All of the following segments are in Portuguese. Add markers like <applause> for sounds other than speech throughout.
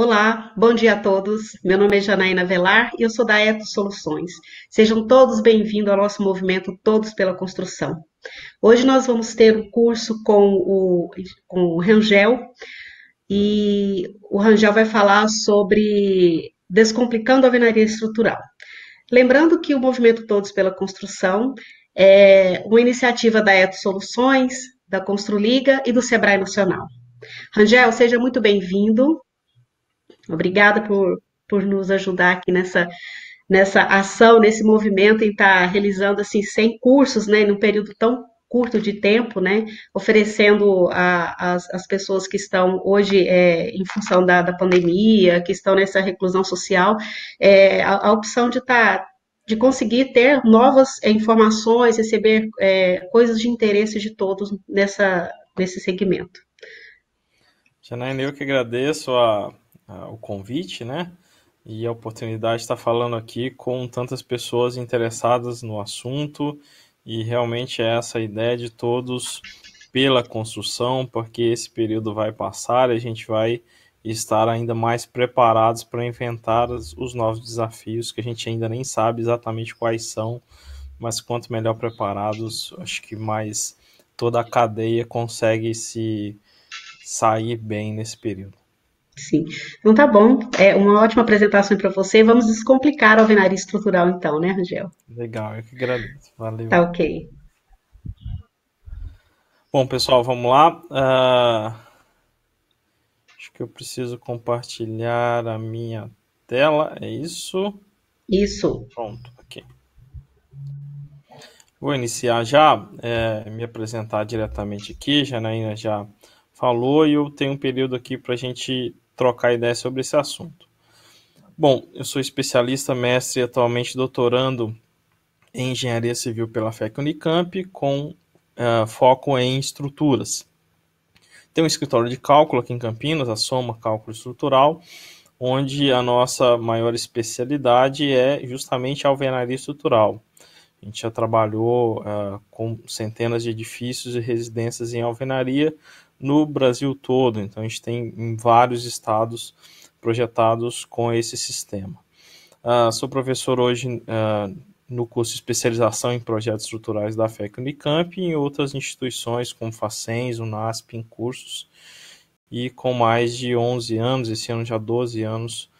Olá, bom dia a todos. Meu nome é Janaína Velar e eu sou da Eto Soluções. Sejam todos bem-vindos ao nosso movimento Todos pela Construção. Hoje nós vamos ter um curso com o, com o Rangel e o Rangel vai falar sobre descomplicando a alvenaria estrutural. Lembrando que o movimento Todos pela Construção é uma iniciativa da Eto Soluções, da Construliga e do Sebrae Nacional. Rangel, seja muito bem-vindo. Obrigada por, por nos ajudar aqui nessa, nessa ação, nesse movimento em estar tá realizando assim 100 cursos, né, num período tão curto de tempo, né, oferecendo às pessoas que estão hoje é, em função da, da, pandemia, que estão nessa reclusão social, é, a, a, opção de estar tá, de conseguir ter novas é, informações, receber é, coisas de interesse de todos nessa, nesse segmento. Janaína, eu que agradeço a o convite, né? E a oportunidade de estar falando aqui com tantas pessoas interessadas no assunto e realmente é essa a ideia de todos pela construção, porque esse período vai passar e a gente vai estar ainda mais preparados para enfrentar os novos desafios que a gente ainda nem sabe exatamente quais são, mas quanto melhor preparados, acho que mais toda a cadeia consegue se sair bem nesse período. Sim. Então tá bom. É uma ótima apresentação para você. Vamos descomplicar a alvenaria estrutural então, né, Rangel? Legal, eu que agradeço. Valeu. Tá ok. Bom, pessoal, vamos lá. Uh... Acho que eu preciso compartilhar a minha tela, é isso? Isso. Pronto, aqui. Vou iniciar já, é, me apresentar diretamente aqui, Janaína já falou, e eu tenho um período aqui para a gente trocar ideia sobre esse assunto. Bom, eu sou especialista, mestre e atualmente doutorando em Engenharia Civil pela FEC Unicamp, com uh, foco em estruturas. Tem um escritório de cálculo aqui em Campinas, a Soma Cálculo Estrutural, onde a nossa maior especialidade é justamente a alvenaria estrutural. A gente já trabalhou uh, com centenas de edifícios e residências em alvenaria, no Brasil todo. Então, a gente tem em vários estados projetados com esse sistema. Uh, sou professor hoje uh, no curso de especialização em projetos estruturais da FEC Unicamp e em outras instituições como Facens, Unasp, em cursos, e com mais de 11 anos, esse ano já 12 anos,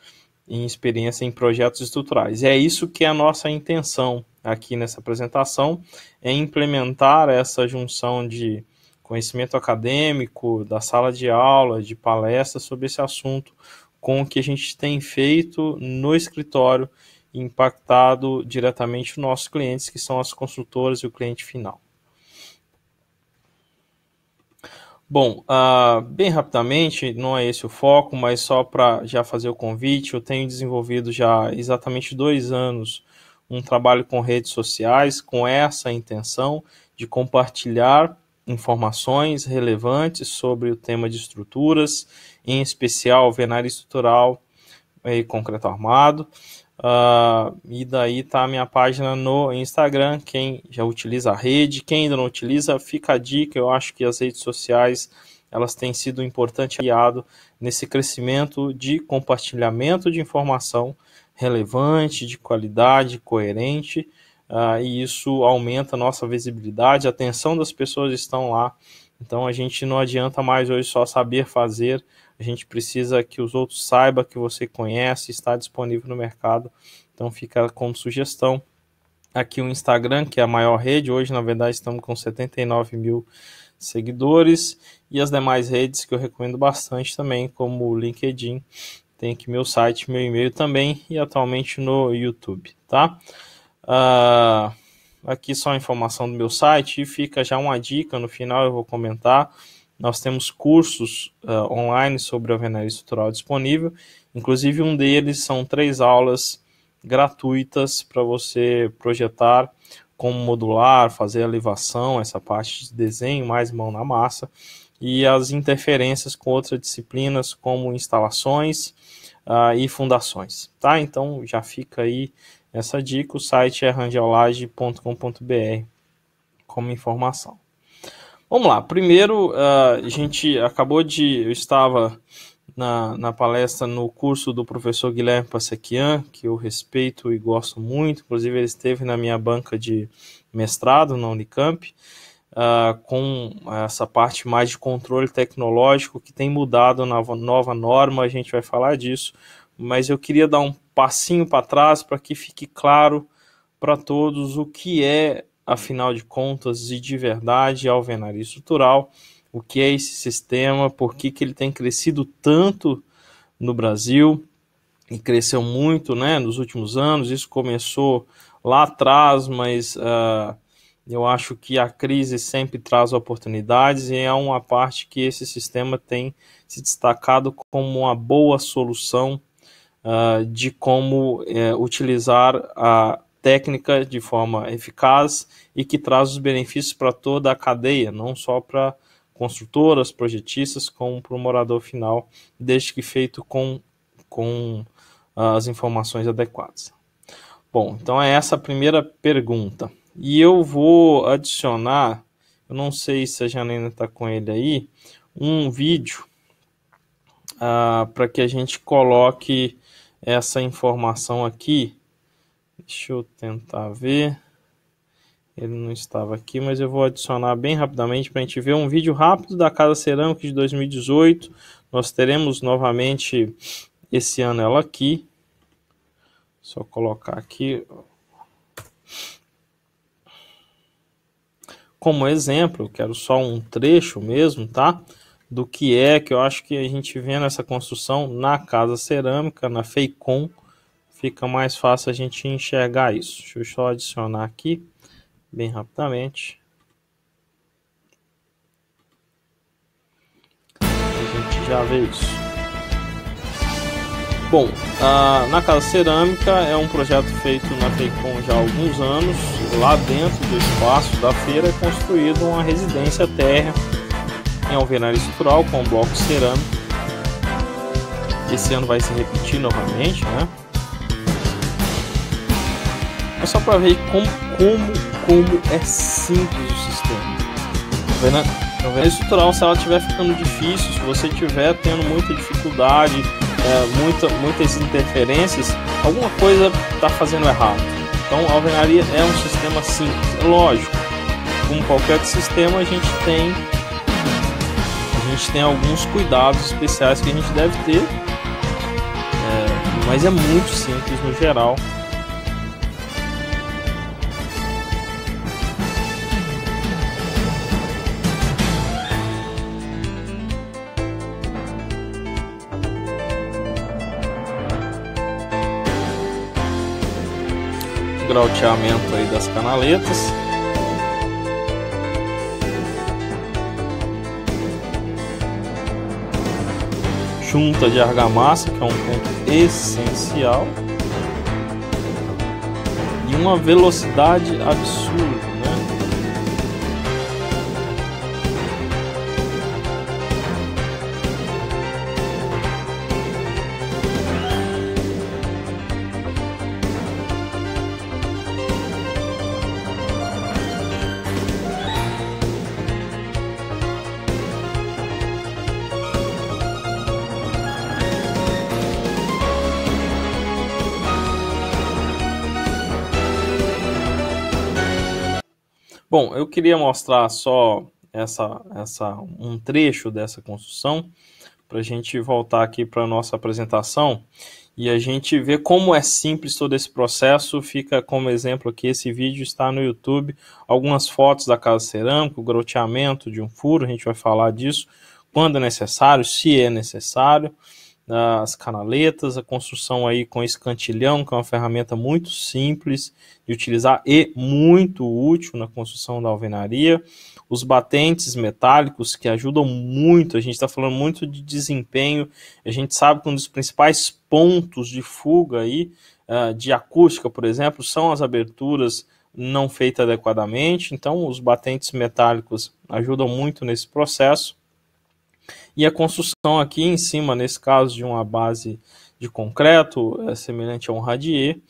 em experiência em projetos estruturais. E é isso que é a nossa intenção aqui nessa apresentação, é implementar essa junção de conhecimento acadêmico, da sala de aula, de palestra sobre esse assunto, com o que a gente tem feito no escritório, impactado diretamente os nossos clientes, que são as consultoras e o cliente final. Bom, uh, bem rapidamente, não é esse o foco, mas só para já fazer o convite, eu tenho desenvolvido já exatamente dois anos um trabalho com redes sociais, com essa intenção de compartilhar informações relevantes sobre o tema de estruturas, em especial venário estrutural eh, e concreto armado. Uh, e daí está a minha página no Instagram. Quem já utiliza a rede, quem ainda não utiliza, fica a dica. Eu acho que as redes sociais elas têm sido um importante aliado nesse crescimento de compartilhamento de informação relevante, de qualidade, coerente uh, e isso aumenta a nossa visibilidade, a atenção das pessoas estão lá. Então a gente não adianta mais hoje só saber fazer, a gente precisa que os outros saibam que você conhece, está disponível no mercado. Então fica como sugestão aqui o Instagram, que é a maior rede, hoje na verdade estamos com 79 mil seguidores e as demais redes que eu recomendo bastante também, como o LinkedIn, tem aqui meu site, meu e-mail também e atualmente no YouTube, tá? Uh, aqui só a informação do meu site e fica já uma dica, no final eu vou comentar. Nós temos cursos uh, online sobre a alvenaria estrutural disponível, inclusive um deles são três aulas gratuitas para você projetar como modular, fazer a elevação, essa parte de desenho, mais mão na massa, e as interferências com outras disciplinas como instalações uh, e fundações, tá? Então já fica aí essa dica. O site é rangelage.com.br como informação. Vamos lá, primeiro ah, a gente acabou de. Eu estava na, na palestra no curso do professor Guilherme Passequian, que eu respeito e gosto muito, inclusive ele esteve na minha banca de mestrado na Unicamp. Uh, com essa parte mais de controle tecnológico que tem mudado na nova norma, a gente vai falar disso mas eu queria dar um passinho para trás para que fique claro para todos o que é, afinal de contas e de verdade, a alvenaria estrutural, o que é esse sistema, por que, que ele tem crescido tanto no Brasil e cresceu muito né, nos últimos anos. Isso começou lá atrás, mas uh, eu acho que a crise sempre traz oportunidades e é uma parte que esse sistema tem se destacado como uma boa solução ah, de como eh, utilizar a técnica de forma eficaz e que traz os benefícios para toda a cadeia, não só para construtoras, projetistas, como para o morador final, desde que feito com, com ah, as informações adequadas. Bom, então é essa a primeira pergunta. E eu vou adicionar, eu não sei se a Janina está com ele aí, um vídeo uh, ah, para que a gente coloque essa informação aqui. Deixa eu tentar ver. Ele não estava aqui, mas eu vou adicionar bem rapidamente para a gente ver um vídeo rápido da Casa Cerâmica de 2018. Nós teremos novamente esse ano ela aqui. Só colocar aqui como exemplo, quero só um trecho mesmo, tá? do que é, que eu acho que a gente vendo essa construção na Casa Cerâmica, na Feicom, fica mais fácil a gente enxergar isso. Deixa eu só adicionar aqui, bem rapidamente. A gente já vê isso. Bom, a, na Casa Cerâmica é um projeto feito na Feicom já há alguns anos. Lá dentro do espaço da feira é construída uma residência térrea em alvenaria estrutural com bloco cerâmico. Esse ano vai se repetir novamente, né? É só para ver como, como, como é simples o sistema. Tá a alvenaria tá estrutural, se ela estiver ficando difícil, se você estiver tendo muita dificuldade, é, muita, muitas interferências, alguma coisa está fazendo errado. Então, a alvenaria é um sistema simples, lógico. Como qualquer sistema, a gente tem gente tem alguns cuidados especiais que a gente deve ter, é, mas é muito simples no geral. grauteamento aí das canaletas junta de argamassa, que é um ponto essencial, e uma velocidade absurda. Bom, eu queria mostrar só essa, essa um trecho dessa construção para a gente voltar aqui para a nossa apresentação e a gente ver como é simples todo esse processo. Fica como exemplo aqui, esse vídeo está no YouTube, algumas fotos da casa cerâmica, o groteamento de um furo, a gente vai falar disso quando é necessário, se é necessário as canaletas, a construção aí com cantilhão, que é uma ferramenta muito simples de utilizar e muito útil na construção da alvenaria. Os batentes metálicos que ajudam muito, a gente está falando muito de desempenho, a gente sabe que um dos principais pontos de fuga aí, ah, de acústica, por exemplo, são as aberturas não feitas adequadamente, então os batentes metálicos ajudam muito nesse processo e a construção aqui em cima, nesse caso, de uma base de concreto, é semelhante a um radier,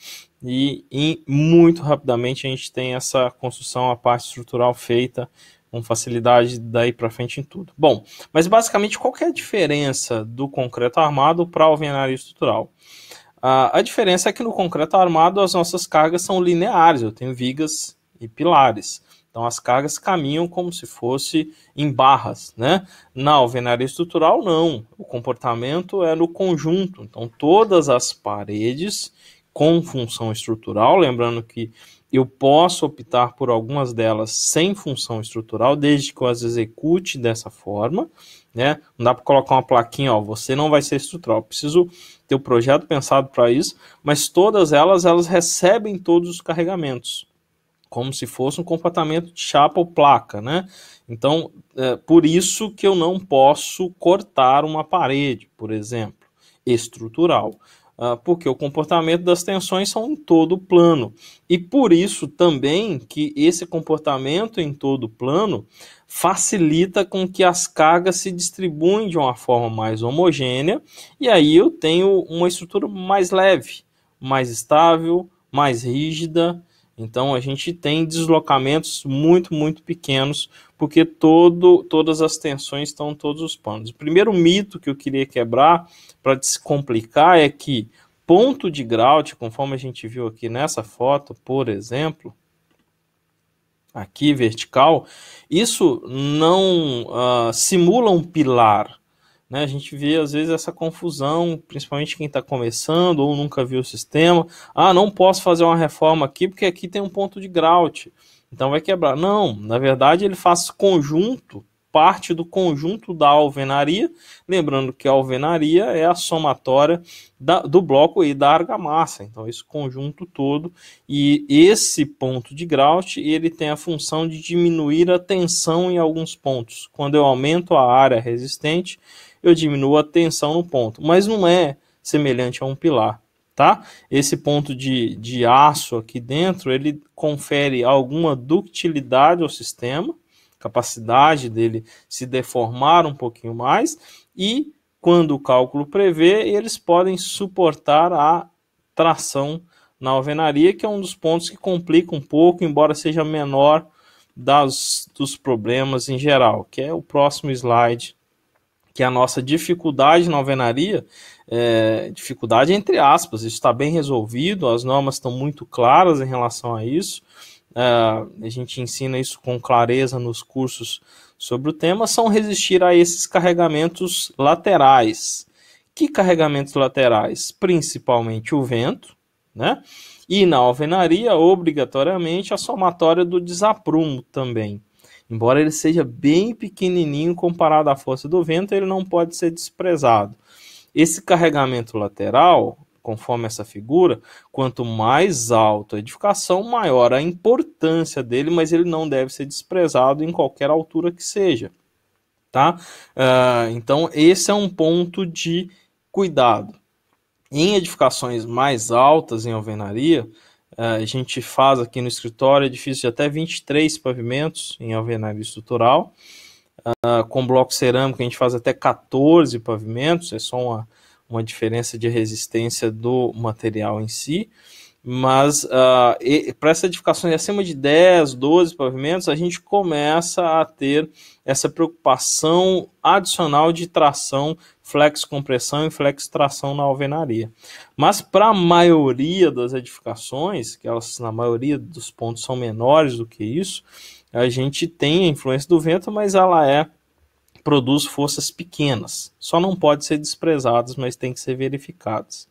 e, e muito rapidamente a gente tem essa construção, a parte estrutural feita com facilidade daí para frente em tudo. Bom, mas basicamente qual é a diferença do concreto armado para a alvenaria estrutural? a diferença é que no concreto armado as nossas cargas são lineares, eu tenho vigas e pilares. Então as cargas caminham como se fosse em barras, né? Na alvenaria estrutural não, o comportamento é no conjunto. Então todas as paredes com função estrutural, lembrando que eu posso optar por algumas delas sem função estrutural, desde que eu as execute dessa forma, né? Não dá para colocar uma plaquinha, ó, você não vai ser estrutural. preciso ter o um projeto pensado para isso, mas todas elas, elas recebem todos os carregamentos como se fosse um comportamento de chapa ou placa, né? Então, é por isso que eu não posso cortar uma parede, por exemplo, estrutural, ah, porque o comportamento das tensões são em todo plano. E por isso também que esse comportamento em todo plano facilita com que as cargas se distribuem de uma forma mais homogênea, e aí eu tenho uma estrutura mais leve, mais estável, mais rígida, então a gente tem deslocamentos muito, muito pequenos, porque todo, todas as tensões estão todos os panos. O primeiro mito que eu queria quebrar para descomplicar é que ponto de Grout, tipo, conforme a gente viu aqui nessa foto, por exemplo, aqui vertical, isso não uh, simula um pilar. Né? A gente vê às vezes essa confusão, principalmente quem está começando ou nunca viu o sistema. Ah, não posso fazer uma reforma aqui porque aqui tem um ponto de grout, então vai quebrar. Não, na verdade ele faz conjunto, parte do conjunto da alvenaria. Lembrando que a alvenaria é a somatória da, do bloco e da argamassa, então esse conjunto todo. E esse ponto de grout ele tem a função de diminuir a tensão em alguns pontos. Quando eu aumento a área resistente eu diminuo a tensão no ponto. Mas não é semelhante a um pilar, tá? Esse ponto de, de aço aqui dentro, ele confere alguma ductilidade ao sistema, capacidade dele se deformar um pouquinho mais, e quando o cálculo prevê, eles podem suportar a tração na alvenaria, que é um dos pontos que complica um pouco, embora seja menor das, dos problemas em geral, que é o próximo slide que a nossa dificuldade na alvenaria, é, dificuldade entre aspas, isso está bem resolvido, as normas estão muito claras em relação a isso, é, a gente ensina isso com clareza nos cursos sobre o tema, são resistir a esses carregamentos laterais. Que carregamentos laterais? Principalmente o vento, né? E na alvenaria, obrigatoriamente, a somatória do desaprumo também. Embora ele seja bem pequenininho comparado à força do vento, ele não pode ser desprezado. Esse carregamento lateral, conforme essa figura, quanto mais alta a edificação, maior a importância dele, mas ele não deve ser desprezado em qualquer altura que seja. Tá? Uh, então, esse é um ponto de cuidado. Em edificações mais altas em alvenaria, é, a gente faz aqui no escritório edifício de até 23 pavimentos em alvenaria estrutural. Uh, com bloco cerâmico a gente faz até 14 pavimentos, é só uma, uma diferença de resistência do material em si. Mas uh, para essa edificação de acima de 10, 12 pavimentos, a gente começa a ter essa preocupação adicional de tração flex compressão e flex tração na alvenaria. Mas para a maioria das edificações, que elas na maioria dos pontos são menores do que isso, a gente tem a influência do vento, mas ela é produz forças pequenas. Só não pode ser desprezadas, mas tem que ser verificadas.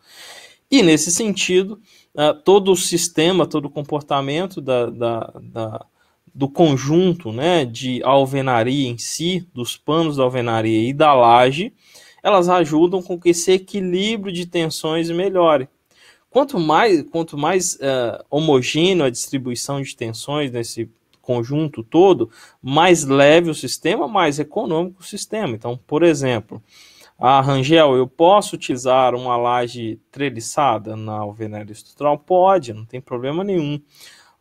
E nesse sentido, ah, todo o sistema, todo o comportamento da, da, da do conjunto né, de alvenaria em si, dos panos da alvenaria e da laje, elas ajudam com que esse equilíbrio de tensões melhore. Quanto mais, quanto mais uh, homogêneo a distribuição de tensões nesse conjunto todo, mais leve o sistema, mais econômico o sistema. Então, por exemplo, a Rangel, eu posso utilizar uma laje treliçada na alvenaria estrutural? Pode, não tem problema nenhum.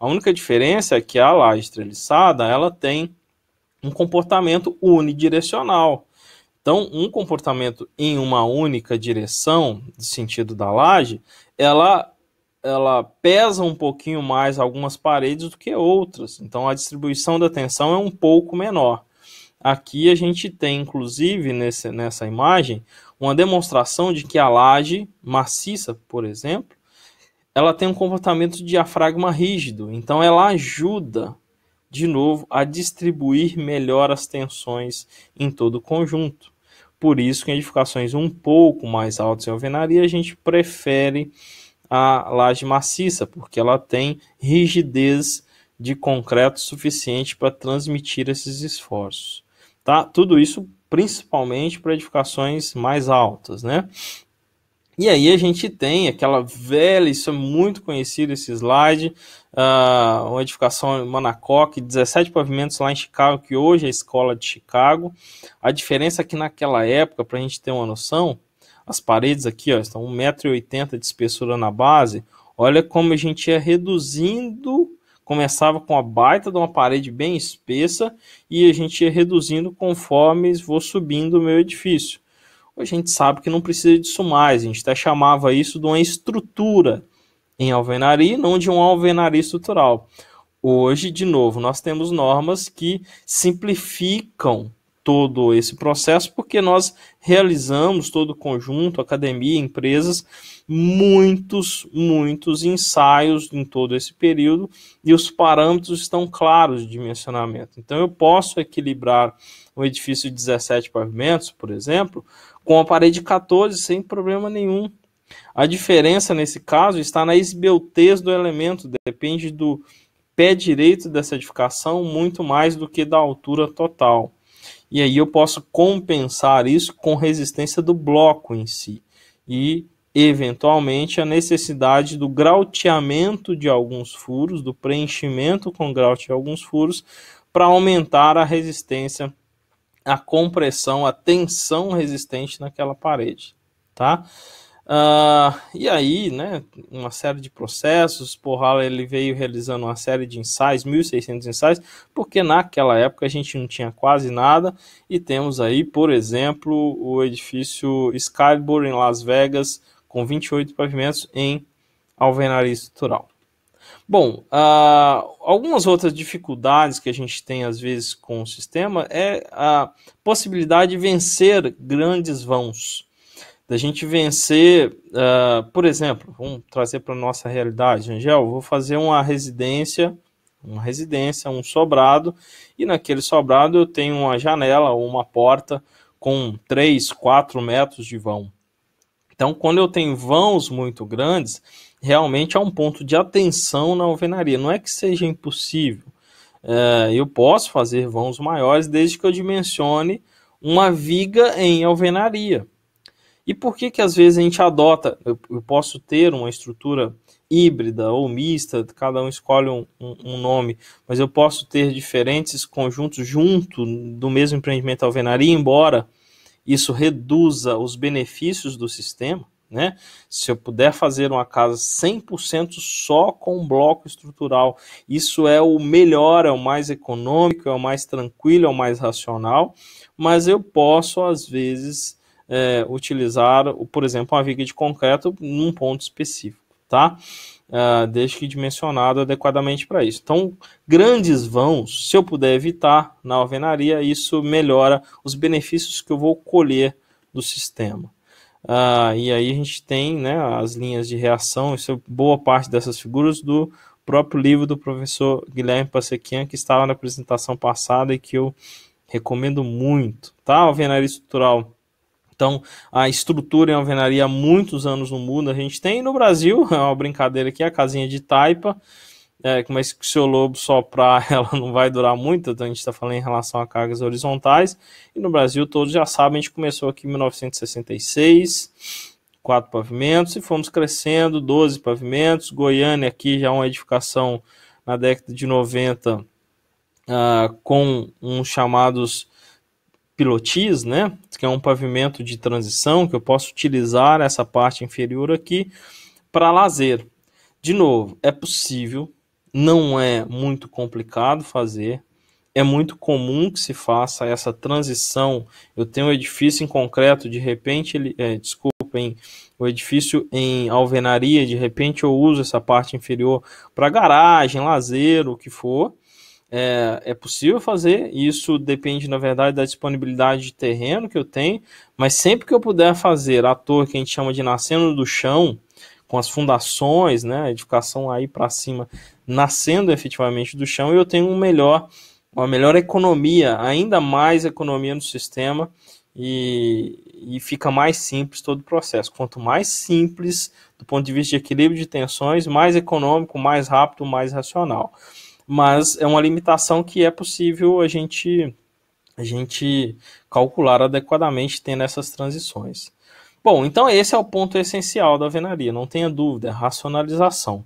A única diferença é que a laje treliçada, ela tem um comportamento unidirecional. Então, um comportamento em uma única direção, de sentido da laje, ela ela pesa um pouquinho mais algumas paredes do que outras. Então a distribuição da tensão é um pouco menor. Aqui a gente tem, inclusive, nesse, nessa imagem, uma demonstração de que a laje maciça, por exemplo, ela tem um comportamento de diafragma rígido. Então ela ajuda, de novo, a distribuir melhor as tensões em todo o conjunto por isso que em edificações um pouco mais altas em alvenaria a gente prefere a laje maciça, porque ela tem rigidez de concreto suficiente para transmitir esses esforços. Tá? Tudo isso principalmente para edificações mais altas, né? E aí a gente tem aquela velha, isso é muito conhecido esse slide, uh, uma edificação Manacoc, 17 pavimentos lá em Chicago, que hoje é a escola de Chicago. A diferença é que naquela época, para a gente ter uma noção, as paredes aqui ó, estão 1,80m de espessura na base. Olha como a gente ia reduzindo começava com a baita de uma parede bem espessa e a gente ia reduzindo conforme vou subindo o meu edifício a gente sabe que não precisa disso mais. A gente até chamava isso de uma estrutura em alvenaria, não de uma alvenaria estrutural. Hoje, de novo, nós temos normas que simplificam todo esse processo, porque nós realizamos todo o conjunto, academia, empresas, muitos, muitos ensaios em todo esse período e os parâmetros estão claros de dimensionamento. Então, eu posso equilibrar um edifício de 17 pavimentos, por exemplo, com a parede 14 sem problema nenhum. A diferença nesse caso está na esbeltez do elemento, depende do pé direito dessa edificação muito mais do que da altura total. E aí eu posso compensar isso com resistência do bloco em si e eventualmente a necessidade do grauteamento de alguns furos, do preenchimento com graute de alguns furos para aumentar a resistência a compressão, a tensão resistente naquela parede, tá? Uh, e aí, né, uma série de processos, Porral ele veio realizando uma série de ensaios, 1.600 ensaios, porque naquela época a gente não tinha quase nada, e temos aí, por exemplo, o edifício Skybor em Las Vegas, com 28 pavimentos em alvenaria estrutural. Bom, uh, algumas outras dificuldades que a gente tem às vezes com o sistema é a possibilidade de vencer grandes vãos, da gente vencer, uh, por exemplo, vamos trazer para nossa realidade, Angel, vou fazer uma residência, uma residência, um sobrado, e naquele sobrado eu tenho uma janela ou uma porta com 3, 4 metros de vão. Então, quando eu tenho vãos muito grandes, realmente é um ponto de atenção na alvenaria. Não é que seja impossível. É, eu posso fazer vãos maiores desde que eu dimensione uma viga em alvenaria. E por que que às vezes a gente adota? Eu, eu posso ter uma estrutura híbrida ou mista, cada um escolhe um, um, um, nome, mas eu posso ter diferentes conjuntos junto do mesmo empreendimento alvenaria, embora isso reduza os benefícios do sistema. Né? Se eu puder fazer uma casa 100% só com bloco estrutural, isso é o melhor, é o mais econômico, é o mais tranquilo, é o mais racional, mas eu posso, às vezes, é, utilizar, por exemplo, uma viga de concreto num ponto específico, tá? Uh, desde que dimensionado adequadamente para isso. Então, grandes vãos, se eu puder evitar na alvenaria, isso melhora os benefícios que eu vou colher do sistema. Ah, e aí a gente tem né, as linhas de reação, isso é boa parte dessas figuras do próprio livro do professor Guilherme Passequian, que estava na apresentação passada e que eu recomendo muito, tá? Alvenaria estrutural. Então, a estrutura em alvenaria há muitos anos no mundo. A gente tem no Brasil, <laughs> é uma brincadeira aqui, a casinha de taipa, é, mas que o seu lobo soprar, <laughs> ela não vai durar muito, então a gente está falando em relação a cargas horizontais. E no Brasil, todos já sabem, a gente começou aqui em 1966, quatro pavimentos, e fomos crescendo, 12 pavimentos. Goiânia aqui já é uma edificação na década de 90 uh, ah, com uns chamados pilotis, né? Que é um pavimento de transição que eu posso utilizar essa parte inferior aqui para lazer. De novo, é possível não é muito complicado fazer. É muito comum que se faça essa transição. Eu tenho um edifício em concreto, de repente ele, é, o edifício em alvenaria, de repente eu uso essa parte inferior para garagem, lazer, o que for. É, é, possível fazer, isso depende, na verdade, da disponibilidade de terreno que eu tenho, mas sempre que eu puder fazer a torre que a gente chama de nascendo do chão, com as fundações, né, a edificação aí para cima nascendo efetivamente do chão e eu tenho um melhor, uma melhor economia, ainda mais economia no sistema e, e fica mais simples todo o processo. Quanto mais simples do ponto de vista de equilíbrio de tensões, mais econômico, mais rápido, mais racional. Mas é uma limitação que é possível a gente a gente calcular adequadamente tendo essas transições. Bom, então esse é o ponto essencial da alvenaria, não tenha dúvida, é racionalização.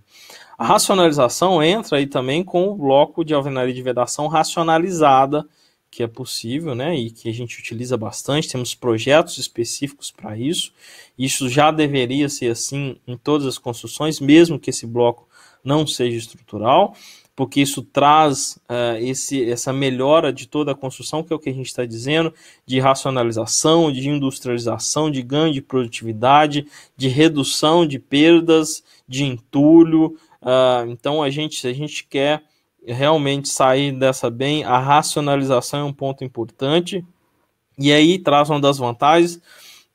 A racionalização entra aí também com o bloco de alvenaria de vedação racionalizada, que é possível, né, e que a gente utiliza bastante, temos projetos específicos para isso. Isso já deveria ser assim em todas as construções, mesmo que esse bloco não seja estrutural porque isso traz uh, esse, essa melhora de toda a construção, que é o que a gente está dizendo, de racionalização, de industrialização, de ganho de produtividade, de redução de perdas, de entulho. Uh, então, a gente, se a gente quer realmente sair dessa bem, a racionalização é um ponto importante. E aí traz uma das vantagens,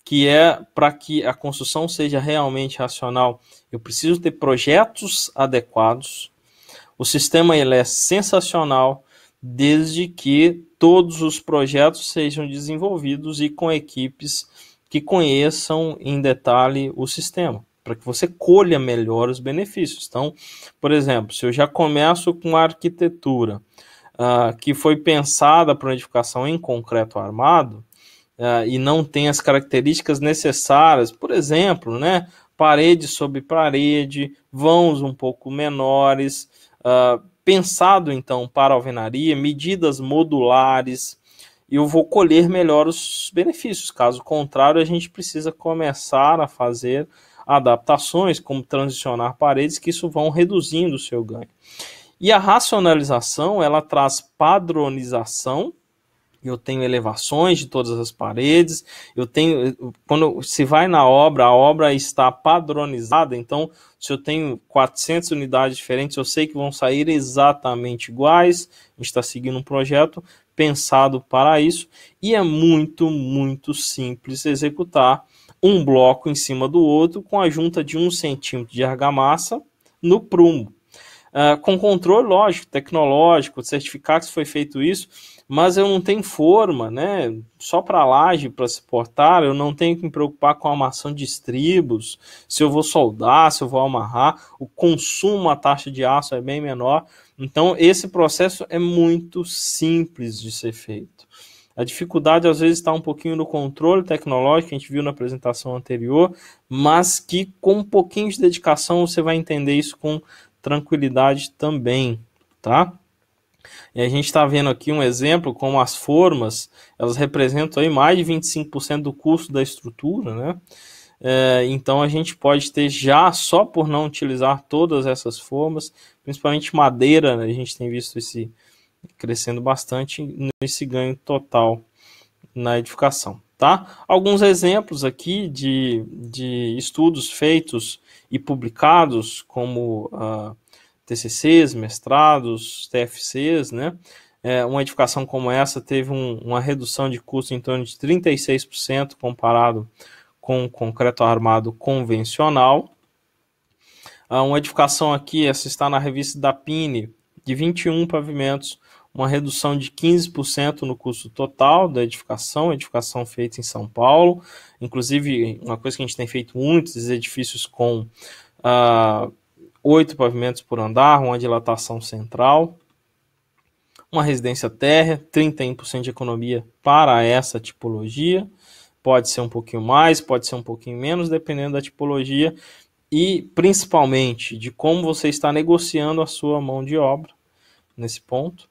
que é para que a construção seja realmente racional, eu preciso ter projetos adequados o sistema ele é sensacional desde que todos os projetos sejam desenvolvidos e com equipes que conheçam em detalhe o sistema, para que você colha melhor os benefícios. Então, por exemplo, se eu já começo com a arquitetura uh, que foi pensada para uma edificação em concreto armado, Uh, e não tem as características necessárias, por exemplo, né, parede sobre parede, vãos um pouco menores, uh, pensado então para a alvenaria, medidas modulares, e eu vou colher melhor os benefícios. Caso contrário, a gente precisa começar a fazer adaptações, como transicionar paredes, que isso vão reduzindo o seu ganho. E a racionalização, ela traz padronização eu tenho elevações de todas as paredes, eu tenho. Quando se vai na obra, a obra está padronizada, então se eu tenho 400 unidades diferentes, eu sei que vão sair exatamente iguais. A gente está seguindo um projeto pensado para isso e é muito, muito simples executar um bloco em cima do outro com a junta de um centímetro de argamassa no prumo. Uh, ah, com controle lógico, tecnológico, certificar que foi feito isso, mas eu não tenho forma, né? Só para laje para se portar, eu não tenho que me preocupar com a armação de estribos, se eu vou soldar, se eu vou amarrar, o consumo, a taxa de aço é bem menor. Então, esse processo é muito simples de ser feito. A dificuldade às vezes está um pouquinho no controle tecnológico, que a gente viu na apresentação anterior, mas que com um pouquinho de dedicação você vai entender isso com tranquilidade também, tá? E a gente está vendo aqui um exemplo como as formas, elas representam aí mais de 25% do custo da estrutura, né? É, então a gente pode ter já só por não utilizar todas essas formas, principalmente madeira, né? a gente tem visto esse crescendo bastante nesse ganho total na edificação. Tá? Alguns exemplos aqui de, de estudos feitos e publicados, como uh, TCCs, mestrados, TFCs, né? É, uma edificação como essa teve um, uma redução de custo em torno de 36% comparado com concreto armado convencional. Ah, uma edificação aqui, essa está na revista da Pine, de 21 pavimentos, uma redução de 15% no custo total da edificação, edificação feita em São Paulo. Inclusive, uma coisa que a gente tem feito muito, esses edifícios com. Ah, oito pavimentos por andar, uma dilatação central, uma residência térrea, 31% de economia para essa tipologia. Pode ser um pouquinho mais, pode ser um pouquinho menos, dependendo da tipologia e principalmente de como você está negociando a sua mão de obra nesse ponto.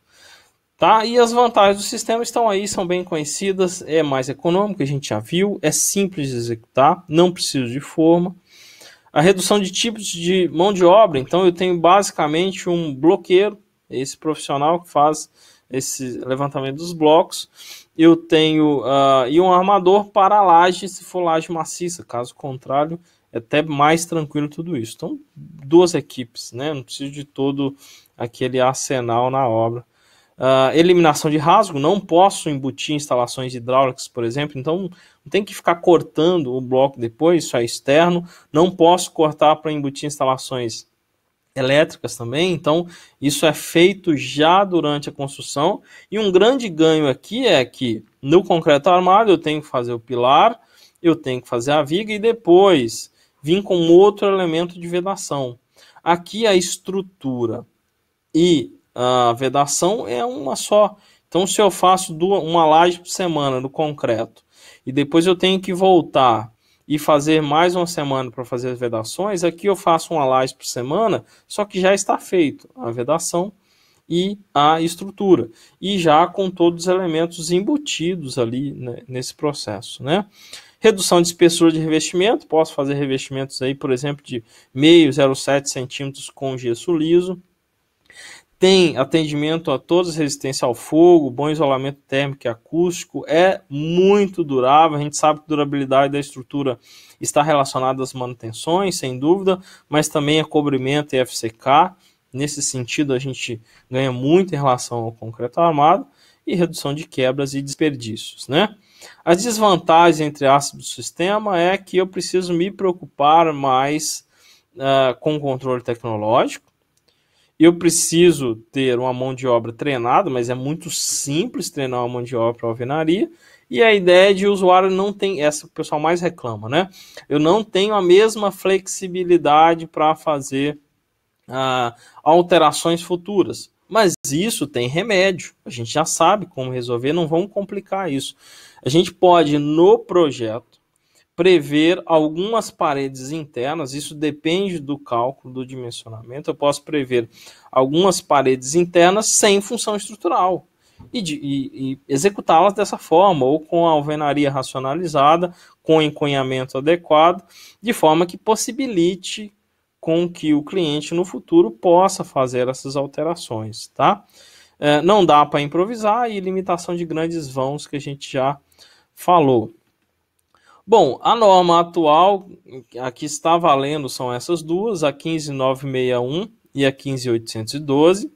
Tá? E as vantagens do sistema estão aí, são bem conhecidas, é mais econômico, a gente já viu, é simples de executar, não precisa de forma, a redução de tipos de mão de obra, então eu tenho basicamente um bloqueiro, esse profissional que faz esse levantamento dos blocos. Eu tenho uh, e um armador para laje, se for laje maciça, caso contrário, é até mais tranquilo tudo isso. Então, duas equipes, né? Não preciso de todo aquele arsenal na obra. Uh, eliminação de rasgo, não posso embutir instalações hidráulicas, por exemplo, então não tem que ficar cortando o bloco depois, isso é externo. Não posso cortar para embutir instalações elétricas também, então isso é feito já durante a construção. E um grande ganho aqui é que no concreto armado eu tenho que fazer o pilar, eu tenho que fazer a viga e depois vim com outro elemento de vedação. Aqui é a estrutura e a vedação é uma só. Então, se eu faço duas, uma laje por semana no concreto e depois eu tenho que voltar e fazer mais uma semana para fazer as vedações, aqui eu faço uma laje por semana, só que já está feito a vedação e a estrutura, e já com todos os elementos embutidos ali né, nesse processo, né? Redução de espessura de revestimento, posso fazer revestimentos aí, por exemplo, de meio 0,7 centímetros com gesso liso tem atendimento a todas, resistência ao fogo, bom isolamento térmico e acústico, é muito durável. A gente sabe que a durabilidade da estrutura está relacionada às manutenções, sem dúvida, mas também a cobrimento e FCK. Nesse sentido, a gente ganha muito em relação ao concreto armado e redução de quebras e desperdícios, né? As desvantagens entre aspas do sistema é que eu preciso me preocupar mais uh, com o controle tecnológico, eu preciso ter uma mão de obra treinada, mas é muito simples treinar uma mão de obra para alvenaria. E a ideia de usuário não tem, essa o pessoal mais reclama, né? Eu não tenho a mesma flexibilidade para fazer ah, alterações futuras. Mas isso tem remédio, a gente já sabe como resolver, não vamos complicar isso. A gente pode, no projeto, prever algumas paredes internas, isso depende do cálculo do dimensionamento. Eu posso prever algumas paredes internas sem função estrutural e, e, e executá-las dessa forma, ou com a alvenaria racionalizada, com enconhamento adequado, de forma que possibilite com que o cliente no futuro possa fazer essas alterações, tá? É, não dá para improvisar e limitação de grandes vãos que a gente já falou. Bom, a norma atual, a que está valendo são essas duas, a 15961 e a 15812,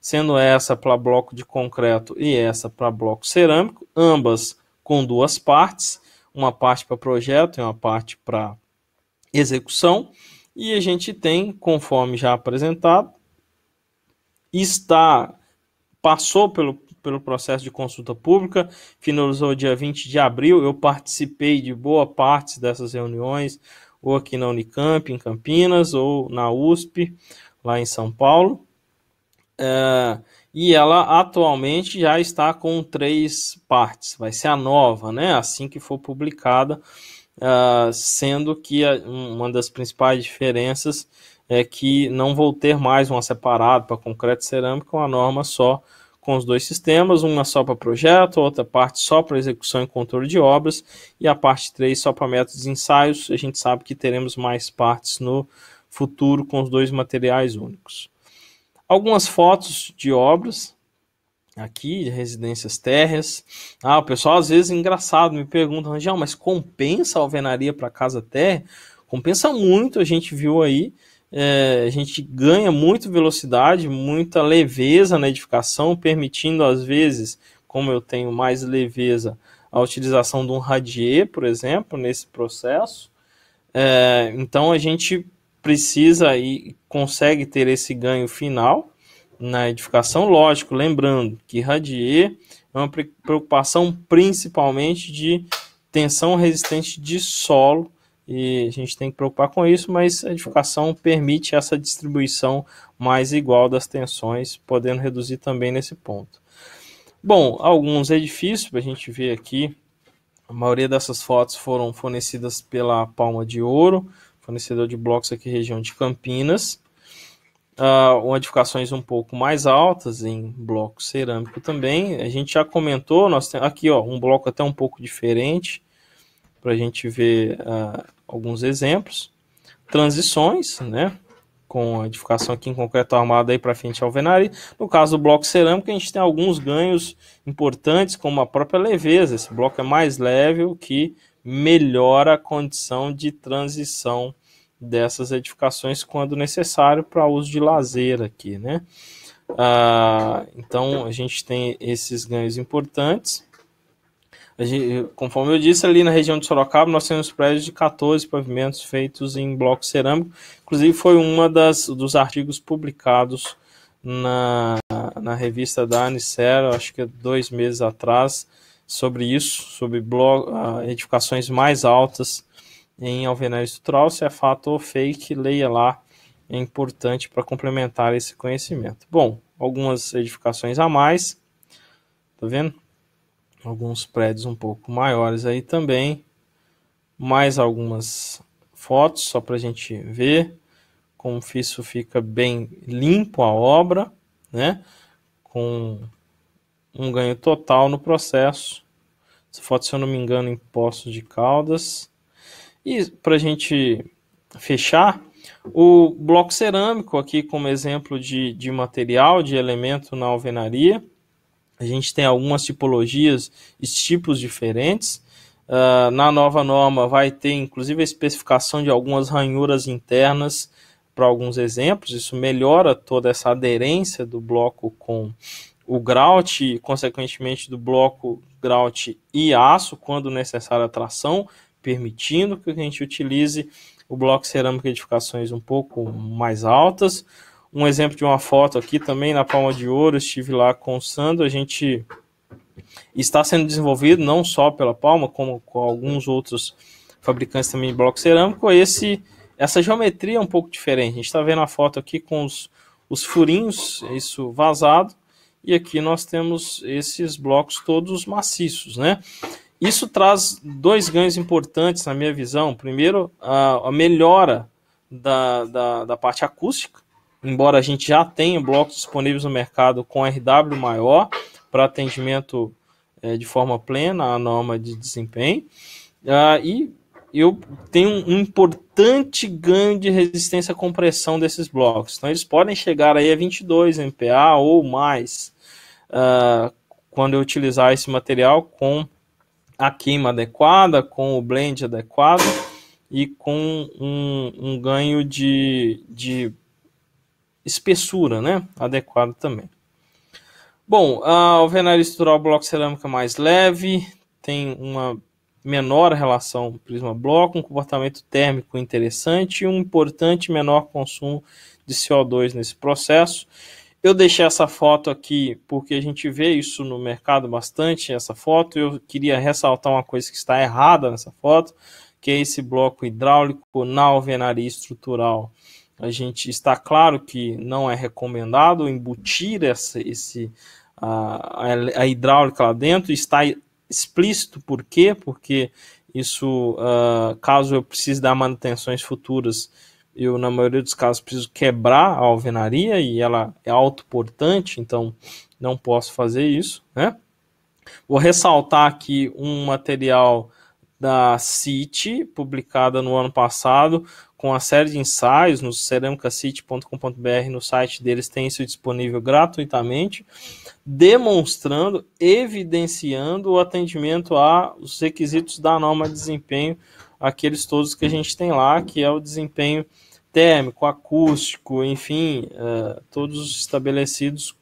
sendo essa para bloco de concreto e essa para bloco cerâmico, ambas com duas partes, uma parte para projeto e uma parte para execução. E a gente tem, conforme já apresentado, está passou pelo pelo processo de consulta pública, finalizou dia 20 de abril. Eu participei de boa parte dessas reuniões, ou aqui na Unicamp, em Campinas, ou na USP, lá em São Paulo. É, e ela atualmente já está com três partes, vai ser a nova, né? Assim que for publicada, uh, sendo que a, uma das principais diferenças é que não vou ter mais uma separada para concreto cerâmico, uma norma só com os dois sistemas, uma só para projeto, outra parte só para execução e controle de obras, e a parte 3 só para métodos e ensaios. A gente sabe que teremos mais partes no futuro com os dois materiais únicos. Algumas fotos de obras aqui, de residências térreas. Ah, o pessoal às vezes é engraçado me pergunta, Rangel, mas compensa a alvenaria para casa terra? Compensa muito, a gente viu aí é, a gente ganha muito velocidade, muita leveza na edificação, permitindo às vezes, como eu tenho mais leveza, a utilização de um radier, por exemplo, nesse processo. É, então a gente precisa e consegue ter esse ganho final na edificação, lógico, lembrando que radier é uma preocupação principalmente de tensão resistente de solo, e a gente tem que preocupar com isso, mas a edificação permite essa distribuição mais igual das tensões, podendo reduzir também nesse ponto. Bom, alguns edifícios, para a gente ver aqui, a maioria dessas fotos foram fornecidas pela Palma de Ouro, fornecedor de blocos aqui região de Campinas. Uh, edificações um pouco mais altas em bloco cerâmico também. A gente já comentou, nós temos aqui ó, um bloco até um pouco diferente, para a gente ver uh, alguns exemplos. Transições, né? Com a edificação aqui em concreto armado aí para frente alvenaria. No caso do bloco cerâmico, a gente tem alguns ganhos importantes, como a própria leveza. Esse bloco é mais leve, o que melhora a condição de transição dessas edificações quando necessário para uso de lazer aqui, né? Ah, então a gente tem esses ganhos importantes. Gente, conforme eu disse, ali na região de Sorocaba, nós temos prédios de 14 pavimentos feitos em bloco cerâmico. Inclusive, foi um dos artigos publicados na, na revista da Anicera, acho que é dois meses atrás, sobre isso, sobre bloco, ah, edificações mais altas em alvenaria estrutural. Se é fato ou fake, leia lá. É importante para complementar esse conhecimento. Bom, algumas edificações a mais. Tá vendo? alguns prédios um pouco maiores aí também. Mais algumas fotos só para a gente ver como isso fica bem limpo a obra, né? Com um ganho total no processo. Essa foto, se eu não me engano, em Poços de Caldas. E para a gente fechar, o bloco cerâmico aqui como exemplo de, de material, de elemento na alvenaria. A gente tem algumas tipologias e tipos diferentes. Uh, na nova norma vai ter inclusive a especificação de algumas ranhuras internas para alguns exemplos. Isso melhora toda essa aderência do bloco com o grout e, consequentemente, do bloco grout e aço, quando necessária a tração, permitindo que a gente utilize o bloco cerâmico edificações um pouco mais altas um exemplo de uma foto aqui também na Palma de Ouro, estive lá com o Sandro, a gente está sendo desenvolvido não só pela Palma, como com alguns outros fabricantes também de bloco cerâmico, esse, essa geometria é um pouco diferente, a gente está vendo a foto aqui com os, os furinhos, isso vazado, e aqui nós temos esses blocos todos maciços, né? Isso traz dois ganhos importantes na minha visão. Primeiro, a, a melhora da, da, da parte acústica, embora a gente já tenha blocos disponíveis no mercado com RW maior para atendimento é, de forma plena à norma de desempenho. Uh, e eu tenho um importante ganho de resistência à compressão desses blocos. Então, eles podem chegar aí a 22 MPa ou mais uh, quando eu utilizar esse material com a queima adequada, com o blend adequado e com um, um ganho de, de espessura né, adequada também. Bom, a alvenaria estrutural bloco cerâmica mais leve, tem uma menor relação prisma-bloco, um comportamento térmico interessante e um importante menor consumo de CO2 nesse processo. Eu deixei essa foto aqui porque a gente vê isso no mercado bastante, essa foto. Eu queria ressaltar uma coisa que está errada nessa foto, que é esse bloco hidráulico na alvenaria estrutural a gente está claro que não é recomendado embutir essa, esse, a, a hidráulica lá dentro, está explícito por quê? Porque isso, uh, caso eu precise dar manutenções futuras, eu, na maioria dos casos, preciso quebrar a alvenaria e ela é autoportante, então não posso fazer isso, né? Vou ressaltar aqui um material da CIT, publicada no ano passado, com a série de ensaios no ceramicacity.com.br, no site deles tem isso disponível gratuitamente, demonstrando, evidenciando o atendimento aos requisitos da norma de desempenho, aqueles todos que a gente tem lá, que é o desempenho térmico, acústico, enfim, uh, todos estabelecidos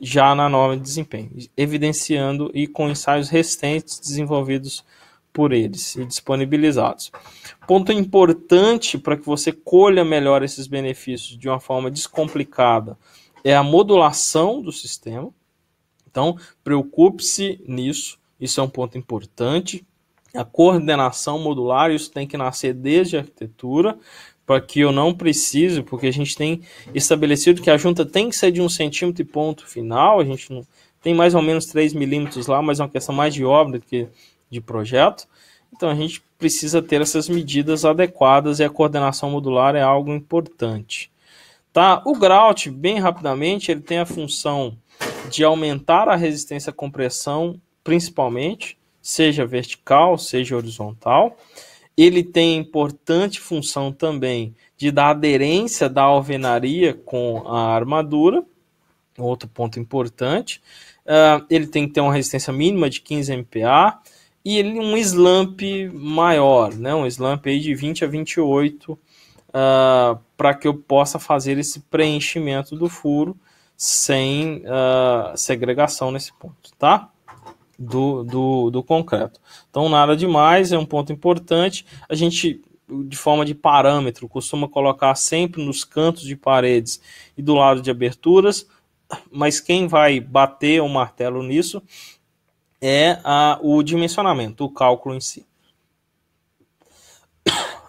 já na norma de desempenho, evidenciando e com ensaios restantes desenvolvidos por eles e disponibilizados. Ponto importante para que você colha melhor esses benefícios de uma forma descomplicada é a modulação do sistema. Então, preocupe-se nisso, isso é um ponto importante. A coordenação modular, isso tem que nascer desde a arquitetura, para que eu não precise, porque a gente tem estabelecido que a junta tem que ser de um centímetro e ponto final, a gente não, tem mais ou menos 3 milímetros lá, mas é uma questão mais de obra do que de projeto. Então a gente precisa ter essas medidas adequadas e a coordenação modular é algo importante. Tá? O grout, bem rapidamente, ele tem a função de aumentar a resistência à compressão, principalmente, seja vertical, seja horizontal. Ele tem a importante função também de dar aderência da alvenaria com a armadura, outro ponto importante. Uh, ele tem que ter uma resistência mínima de 15 MPa e ele um slump maior, né? um slump aí de 20 a 28 uh, para que eu possa fazer esse preenchimento do furo sem uh, segregação nesse ponto, tá? Do, do, do concreto. Então, nada demais, é um ponto importante. A gente de forma de parâmetro, costuma colocar sempre nos cantos de paredes e do lado de aberturas, mas quem vai bater o martelo nisso é a, o dimensionamento, o cálculo em si.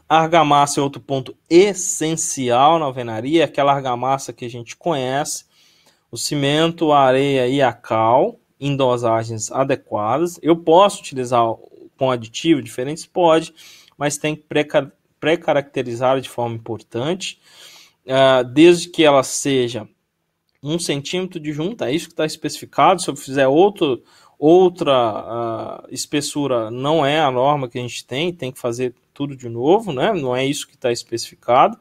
A <coughs> argamassa é outro ponto essencial na alvenaria, é aquela argamassa que a gente conhece, o cimento, a areia e a cal, em dosagens adequadas. Eu posso utilizar com aditivo diferentes? Pode, mas tem que pré-caracterizar de forma importante, uh, desde que ela seja um centímetro de junta, é isso que está especificado. Se eu fizer outro, outra espessura não é a norma que a gente tem, tem que fazer tudo de novo, né? Não é isso que está especificado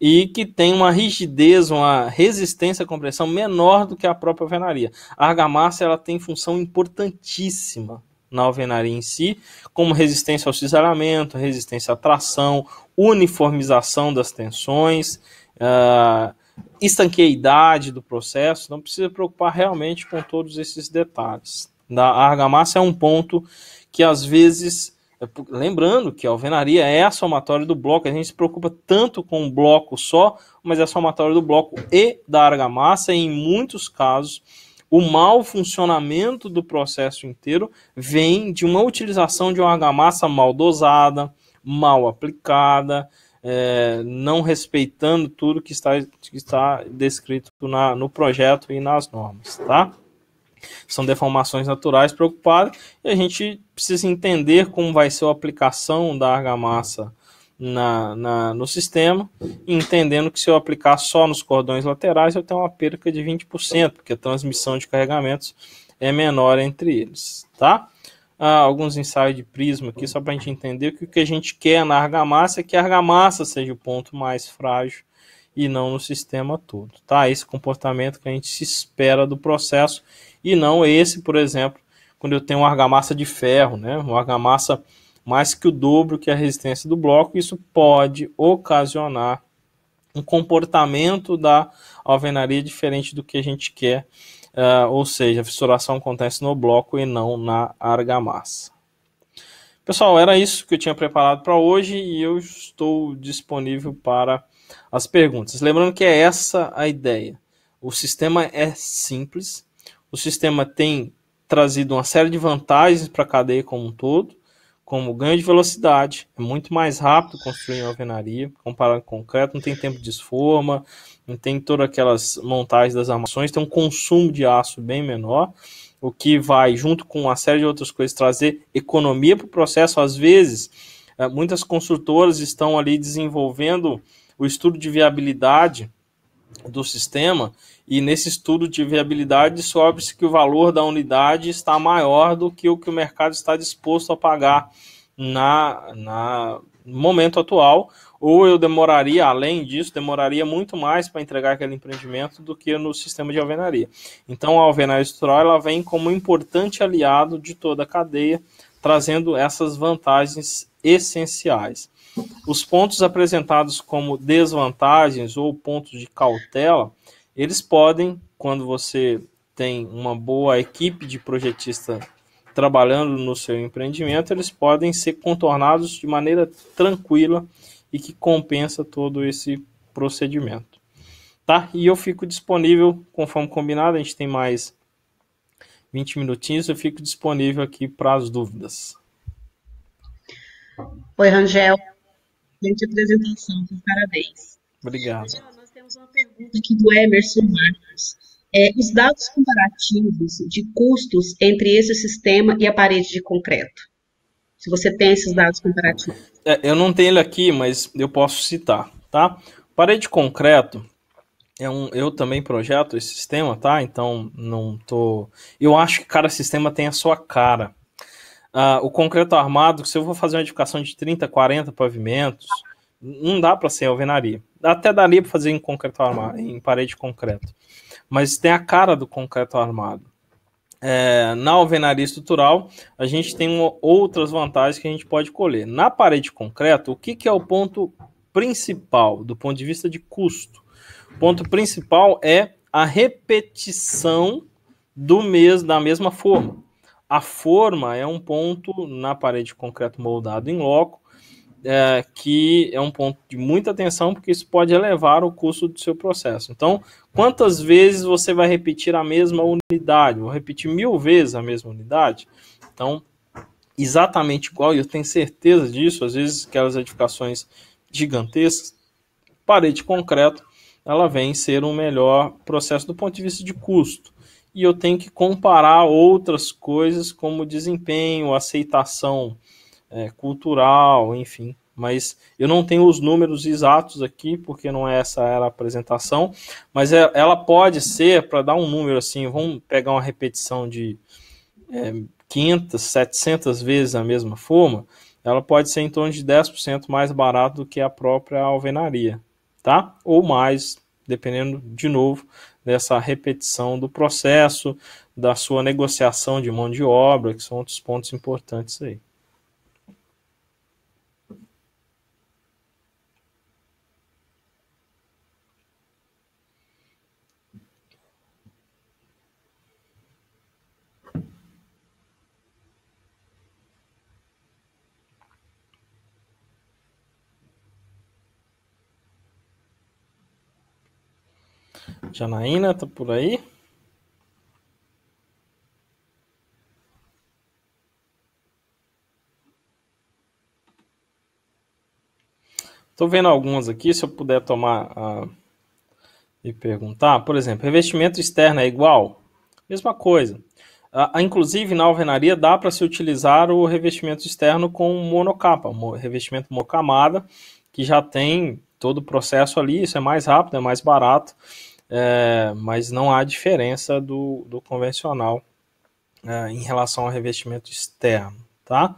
e que tem uma rigidez, uma resistência à compressão menor do que a própria alvenaria. A argamassa ela tem função importantíssima na alvenaria em si, como resistência ao cisalhamento, resistência à tração, uniformização das tensões, uh, estanqueidade do processo. Não precisa preocupar realmente com todos esses detalhes da argamassa é um ponto que às vezes. É lembrando que a alvenaria é a somatória do bloco, a gente se preocupa tanto com um bloco só, mas é a somatória do bloco e da argamassa, e em muitos casos o mau funcionamento do processo inteiro vem de uma utilização de uma argamassa mal dosada, mal aplicada, é, não respeitando tudo que está, que está descrito na, no projeto e nas normas, tá? São deformações naturais preocupadas e a gente precisa entender como vai ser a aplicação da argamassa na, na, no sistema, entendendo que se eu aplicar só nos cordões laterais, eu tenho uma perca de 20%, porque a transmissão de carregamentos é menor entre eles, tá? Ah, alguns ensaios de prisma aqui, só para a gente entender que o que a gente quer na argamassa é que a argamassa seja o ponto mais frágil e não no sistema todo, tá? Esse comportamento que a gente se espera do processo e não esse, por exemplo, quando eu tenho uma argamassa de ferro, né? Uma argamassa mais que o dobro que a resistência do bloco, isso pode ocasionar um comportamento da alvenaria diferente do que a gente quer, uh, ou seja, a fissuração acontece no bloco e não na argamassa. Pessoal, era isso que eu tinha preparado para hoje e eu estou disponível para as perguntas. Lembrando que é essa a ideia. O sistema é simples, o sistema tem trazido uma série de vantagens para a cadeia como um todo, como ganho de velocidade, é muito mais rápido construir uma alvenaria, comparado com concreto, não tem tempo de esforma, não tem todas aquelas montagens das armações, tem um consumo de aço bem menor, o que vai, junto com uma série de outras coisas, trazer economia para o processo. Às vezes, eh, muitas construtoras estão ali desenvolvendo o estudo de viabilidade do sistema, e nesse estudo de viabilidade sobe-se que o valor da unidade está maior do que o que o mercado está disposto a pagar na, na momento atual, ou eu demoraria, além disso, demoraria muito mais para entregar aquele empreendimento do que no sistema de alvenaria. Então a alvenaria estrutural ela vem como um importante aliado de toda a cadeia, trazendo essas vantagens essenciais. Os pontos apresentados como desvantagens ou pontos de cautela, eles podem, quando você tem uma boa equipe de projetista trabalhando no seu empreendimento, eles podem ser contornados de maneira tranquila e que compensa todo esse procedimento. Tá? E eu fico disponível, conforme combinado, a gente tem mais 20 minutinhos, eu fico disponível aqui para as dúvidas. Oi, Rangel excelente apresentação, parabéns. Obrigado. Já, nós temos uma pergunta aqui do Emerson Marcos. É, os dados comparativos de custos entre esse sistema e a parede de concreto. Se você tem esses dados comparativos. É, eu não tenho ele aqui, mas eu posso citar, tá? Parede de concreto é um, eu também projeto esse sistema, tá? Então não tô. Eu acho que cada sistema tem a sua cara, Uh, o concreto armado, se eu vou fazer uma edificação de 30, 40 pavimentos, não dá para ser alvenaria. Até daria para fazer em concreto armado, em parede concreto. Mas tem a cara do concreto armado. É, na alvenaria estrutural, a gente tem outras vantagens que a gente pode colher. Na parede concreto, o que, que é o ponto principal do ponto de vista de custo? O ponto principal é a repetição do mesmo da mesma forma. A forma é um ponto na parede de concreto moldado em loco, é, que é um ponto de muita atenção, porque isso pode elevar o custo do seu processo. Então, quantas vezes você vai repetir a mesma unidade? Vou repetir mil vezes a mesma unidade? Então, exatamente igual, e eu tenho certeza disso, às vezes aquelas edificações gigantescas, parede de concreto, ela vem ser um melhor processo do ponto de vista de custo e eu tenho que comparar outras coisas como desempenho, aceitação é, cultural, enfim. Mas eu não tenho os números exatos aqui, porque não é essa era a apresentação, mas é, ela pode ser, para dar um número assim, vamos pegar uma repetição de é, 500, 700 vezes a mesma forma, ela pode ser em torno de 10% mais barato do que a própria alvenaria, tá? Ou mais, dependendo, de novo, dessa repetição do processo, da sua negociação de mão de obra, que são outros pontos importantes aí. Janaína, tá por aí? Estou vendo algumas aqui, se eu puder tomar e perguntar. Por exemplo, revestimento externo é igual? Mesma coisa. Ah, ah, inclusive, na alvenaria dá para se utilizar o revestimento externo com monocapa, revestimento monocamada, que já tem todo o processo ali, isso é mais rápido, é mais barato é, mas não há diferença do, do convencional é, em relação ao revestimento externo, tá?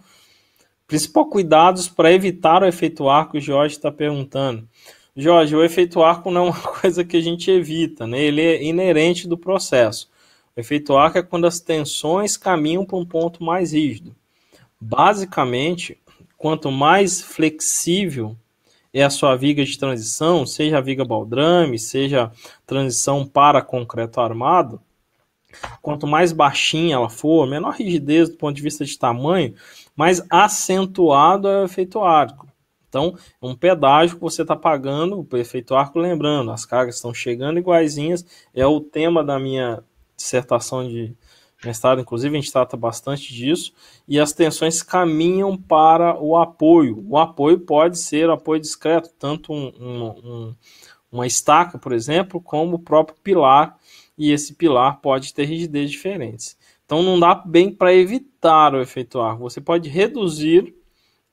Principal cuidados para evitar o efeito arco, o Jorge está perguntando. Jorge, o efeito arco não é uma <laughs> coisa que a gente evita, né? ele é inerente do processo. O efeito arco é quando as tensões caminham para um ponto mais rígido. Basicamente, quanto mais flexível é a sua viga de transição, seja a viga baldrame, seja transição para concreto armado, quanto mais baixinha ela for, menor rigidez do ponto de vista de tamanho, mais acentuado é o efeito arco. Então, é um pedágio que você está pagando, o efeito arco, lembrando, as cargas estão chegando iguaizinhas, é o tema da minha dissertação de mestrado, inclusive, a gente trata bastante disso, e as tensões caminham para o apoio. O apoio pode ser apoio discreto, tanto um, um, uma estaca, por exemplo, como o próprio pilar, e esse pilar pode ter rigidez diferentes. Então não dá bem para evitar o efeito arco. Você pode reduzir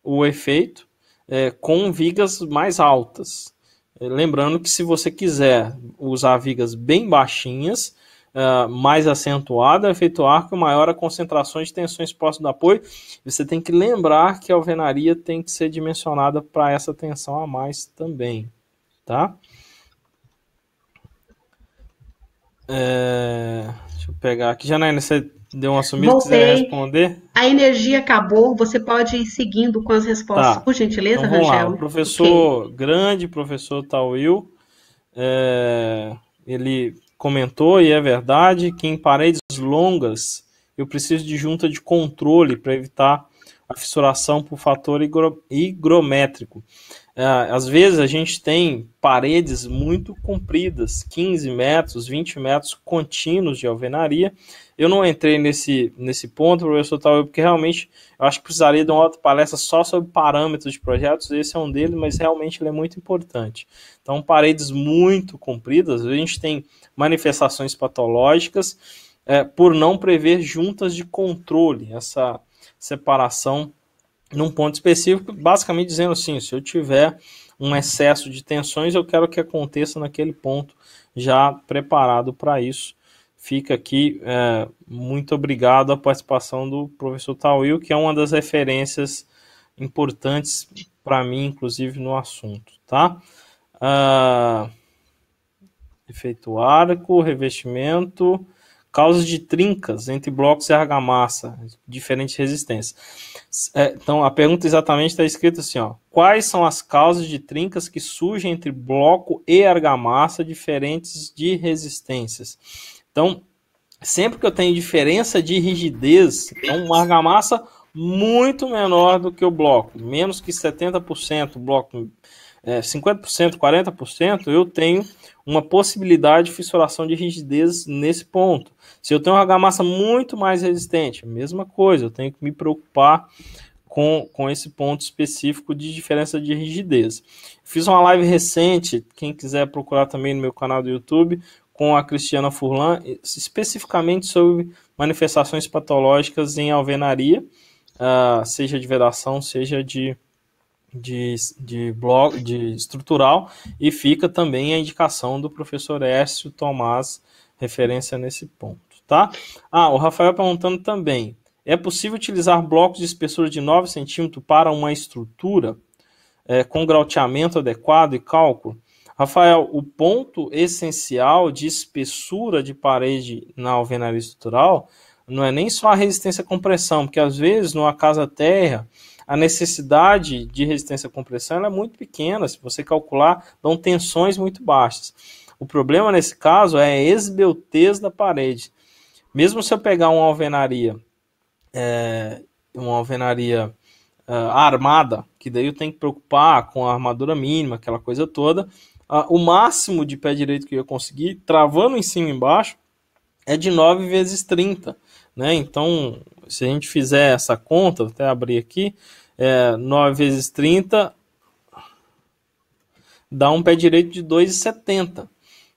o efeito é, com vigas mais altas. É, lembrando que se você quiser usar vigas bem baixinhas, ah, mais acentuada, efetuar com maior a concentração de tensões próximo do apoio. Você tem que lembrar que a alvenaria tem que ser dimensionada para essa tensão a mais também, tá? É, deixa eu pegar aqui. Janaína, você deu um assumido, Voltei. quiser responder? A energia acabou, você pode ir seguindo com as respostas, tá. por gentileza, então, Rangel. Lá. O professor okay. grande, professor Tauil, é, ele comentou, e é verdade, que em paredes longas eu preciso de junta de controle para evitar a fissuração por fator higrométrico. É, às vezes a gente tem paredes muito compridas, 15 metros, 20 metros contínuos de alvenaria, eu não entrei nesse, nesse ponto, professor Tal, porque realmente eu acho que precisaria de uma outra palestra só sobre parâmetros de projetos. Esse é um deles, mas realmente ele é muito importante. Então, paredes muito compridas, a gente tem manifestações patológicas é, por não prever juntas de controle, essa separação num ponto específico, basicamente dizendo assim: se eu tiver um excesso de tensões, eu quero que aconteça naquele ponto já preparado para isso fica aqui é, muito obrigado à participação do professor Tawil, que é uma das referências importantes para mim, inclusive, no assunto, tá? Uh, efeito arco, revestimento, causas de trincas entre blocos e argamassa, diferentes resistências. É, então, a pergunta exatamente está escrita assim, ó. Quais são as causas de trincas que surgem entre bloco e argamassa diferentes de resistências? Então, sempre que eu tenho diferença de rigidez, é uma argamassa muito menor do que o bloco, menos que 70%, bloco é, 50%, 40%, eu tenho uma possibilidade de fissuração de rigidez nesse ponto. Se eu tenho uma argamassa muito mais resistente, mesma coisa, eu tenho que me preocupar com, com esse ponto específico de diferença de rigidez. Fiz uma live recente, quem quiser procurar também no meu canal do YouTube, com a Cristiana Furlan, especificamente sobre manifestações patológicas em alvenaria, uh, seja de vedação, seja de, de, de, bloco, de estrutural, e fica também a indicação do professor Écio Tomás, referência nesse ponto. Tá? Ah, o Rafael perguntando também, é possível utilizar blocos de espessura de 9 centímetros para uma estrutura é, com grauteamento adequado e cálculo? Rafael, o ponto essencial de espessura de parede na alvenaria estrutural não é nem só a resistência à compressão, porque às vezes numa casa terra a necessidade de resistência à compressão é muito pequena, se você calcular, dão tensões muito baixas. O problema nesse caso é a esbeltez da parede. Mesmo se eu pegar uma alvenaria, é, uma alvenaria é, armada, que daí eu tenho que preocupar com a armadura mínima, aquela coisa toda, ah, o máximo de pé direito que eu ia conseguir, travando em cima e embaixo, é de 9 vezes 30. Né? Então, se a gente fizer essa conta, vou até abrir aqui, é, 9 vezes 30 dá um pé direito de 2,70.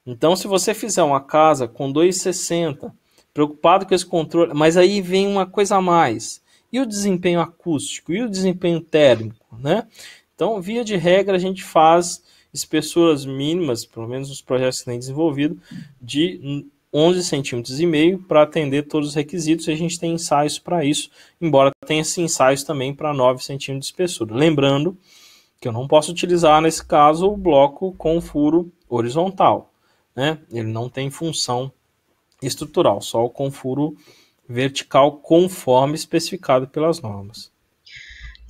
Então, se você fizer uma casa com 2,60, preocupado com esse controle, mas aí vem uma coisa a mais. E o desempenho acústico? E o desempenho térmico? Né? Então, via de regra, a gente faz espessuras mínimas, pelo menos nos projetos que têm desenvolvido, de 11 centímetros e meio para atender todos os requisitos e a gente tem ensaios para isso, embora tenha esses ensaios também para 9 centímetros de espessura. Lembrando que eu não posso utilizar nesse caso o bloco com furo horizontal, né? Ele não tem função estrutural, só o com furo vertical conforme especificado pelas normas.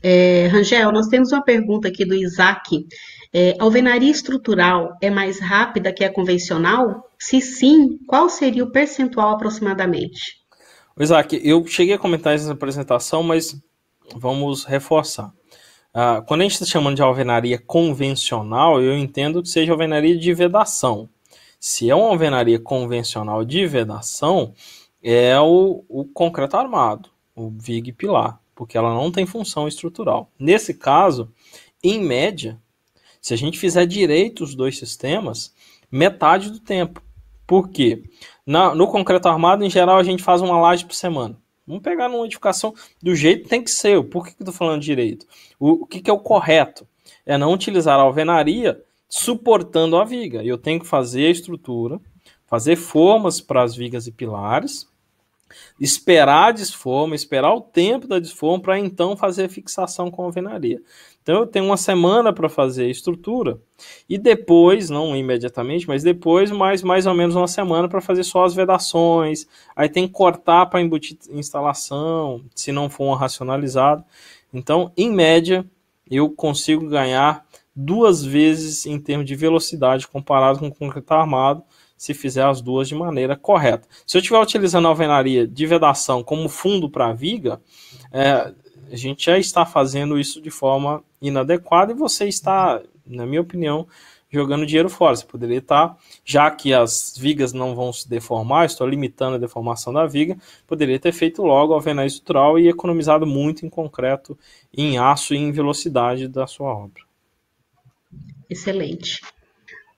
É, Rangel, nós temos uma pergunta aqui do Isaac. É, alvenaria estrutural é mais rápida que a convencional? Se sim, qual seria o percentual aproximadamente? Isaac, eu cheguei a comentar isso na apresentação, mas vamos reforçar. Ah, quando a gente está chamando de alvenaria convencional, eu entendo que seja alvenaria de vedação. Se é uma alvenaria convencional de vedação, é o, o concreto armado, o vig pilar, porque ela não tem função estrutural. Nesse caso, em média, se a gente fizer direito os dois sistemas, metade do tempo. Por quê? Na, no concreto armado, em geral, a gente faz uma laje por semana. Vamos pegar numa edificação do jeito que tem que ser. Por que, que eu estou falando direito? O, o que, que é o correto? É não utilizar a alvenaria suportando a viga. Eu tenho que fazer a estrutura, fazer formas para as vigas e pilares, esperar a desforma, esperar o tempo da desforma para então fazer a fixação com a alvenaria. Então eu tenho uma semana para fazer a estrutura e depois, não imediatamente, mas depois mais mais ou menos uma semana para fazer só as vedações. Aí tem que cortar para embutir instalação, se não for um racionalizado. Então, em média, eu consigo ganhar duas vezes em termos de velocidade comparado com o concreto armado, se fizer as duas de maneira correta. Se eu estiver utilizando a alvenaria de vedação como fundo para a viga, é, a gente já está fazendo isso de forma inadequada e você está, na minha opinião, jogando dinheiro fora. Você poderia estar, já que as vigas não vão se deformar, estou limitando a deformação da viga, poderia ter feito logo alvenar estrutural e economizado muito em concreto, em aço e em velocidade da sua obra. Excelente.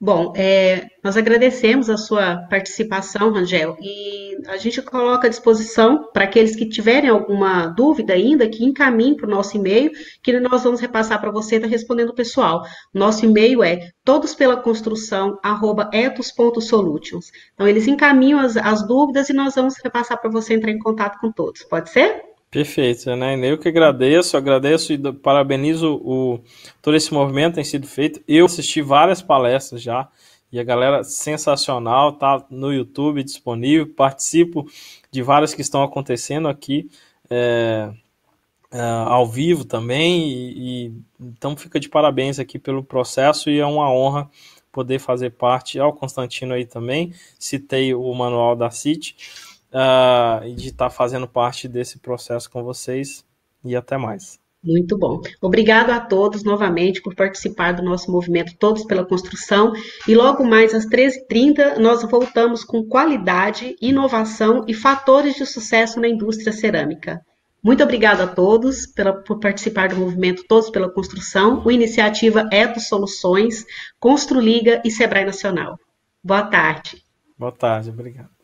Bom, é, nós agradecemos a sua participação, Rangel, e a gente coloca à disposição para aqueles que tiverem alguma dúvida ainda, que encaminhem para o nosso e-mail, que nós vamos repassar para você, tá respondendo o pessoal. Nosso e-mail é todospelaconstrução@etos.solutions. Então, eles encaminham as, as dúvidas e nós vamos repassar para você entrar em contato com todos, pode ser? Perfeito, né? Eu que agradeço, agradeço e parabenizo o, todo esse movimento tem sido feito. Eu assisti várias palestras já e a galera sensacional tá no YouTube disponível. Participo de várias que estão acontecendo aqui é, é, ao vivo também. E, e, então fica de parabéns aqui pelo processo e é uma honra poder fazer parte. Ao Constantino aí também citei o manual da City uh, e de estar tá fazendo parte desse processo com vocês. E até mais. Muito bom. Obrigado a todos novamente por participar do nosso movimento Todos pela Construção. E logo mais às 13h30, nós voltamos com qualidade, inovação e fatores de sucesso na indústria cerâmica. Muito obrigado a todos pela, por participar do movimento Todos pela Construção, o iniciativa Eto é Soluções, Construliga e Sebrae Nacional. Boa tarde. Boa tarde, obrigado.